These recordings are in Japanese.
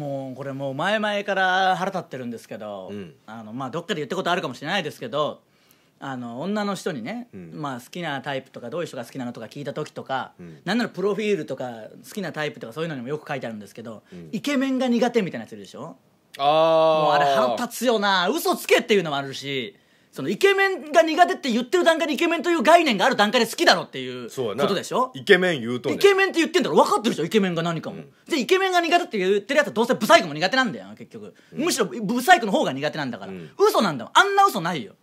もうこれもう前々から腹立ってるんですけど、うん、あのまあどっかで言ったことあるかもしれないですけどあの女の人にね、うん、まあ、好きなタイプとかどういう人が好きなのとか聞いた時とか、うん、なならプロフィールとか好きなタイプとかそういうのにもよく書いてあるんですけど、うん、イケメンが苦手みたいなやついるでしょあもうあれ腹立つよな嘘つけっていうのもあるしそのイケメンが苦手って言ってる段階でイケメンという概念がある段階で好きだろっていうことでしょイケメン言うと、ね、イケメンって言ってんだろ分かってるでしょイケメンが何かも、うん、でイケメンが苦手って言ってるやつはどうせブサイクも苦手なんだよ結局、うん、むしろブサイクの方が苦手なんだから、うん、嘘なんだよあんな嘘ないよ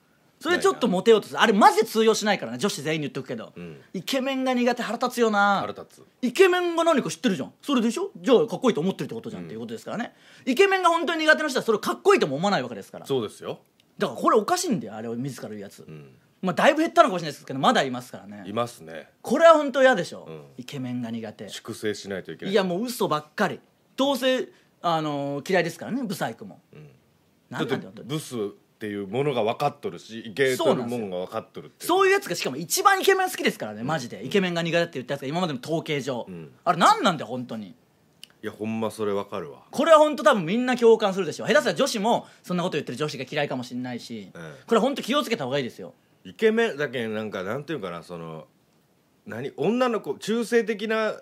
それちょっとモテようとするあれマジで通用しないからね女子全員に言っとくけど、うん、イケメンが苦手腹立つよな腹立つイケメンが何か知ってるじゃんそれでしょじゃあかっこいいと思ってるってことじゃん、うん、っていうことですからねイケメンが本当に苦手な人はそれかっこいいとも思わないわけですからそうですよだからこれおかしいんだよあれを自ら言うやつ、うん、まあだいぶ減ったのかもしれないですけどまだいますからねいますねこれは本当嫌でしょ、うん、イケメンが苦手粛清しないといけないいやもう嘘ばっかりどうせ、あのー、嫌いですからねブサイクも、うん、なんだよブスっていうものが分かっとるしイケとるもんが分かっとるそういうやつがしかも一番イケメン好きですからねマジで、イケメンが苦手って言ったやつが今までの統計上、あれ何なんだよ本当にやほんまそれわかるわこれは本当多分みんな共感するでしょ下手すたら女子もそんなこと言ってる女子が嫌いかもしれないし、うんこれ本当気をつけた方がいいですよイケメンだけなんかなんていうかなその何女の子中性的な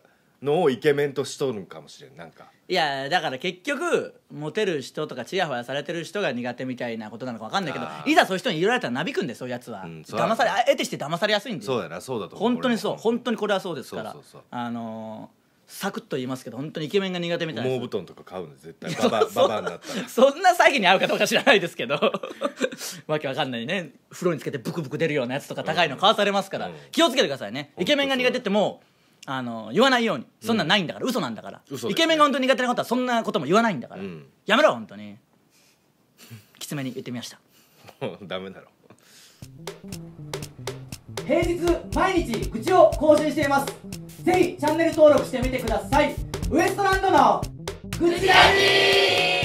のをイケメンとしとるんかもしれんなんかいやだから結局モテる人とかチヤホヤされてる人が苦手みたいなことなのか分かんないけどいざそういう人に言られたらなびくんでそういうやつは、うんだ騙されあ得てして騙されやすいんでそうだなそうだと思う本当にそう本当にこれはそうですからそうそうそうあのーサクッと言いますけど本当にイケメンが苦手みたいな毛布団とか買うの絶対ババ ババになったらそんな詐欺に合うかどうか知らないですけどわけわかんないね風呂につけてブクブク出るようなやつとか高いの買わされますから、うん気をつけてくださいねイケメンが苦手ってもうあの言わないようにそんなんないんだから、うん、嘘なんだから、ね、イケメンが本当に苦手なことはそんなことも言わないんだから、うん、やめろ本当にきつめに言ってみましたダメだろ平日毎日口を更新していますぜひチャンネル登録してみてくださいウエストランドの愚ちラジー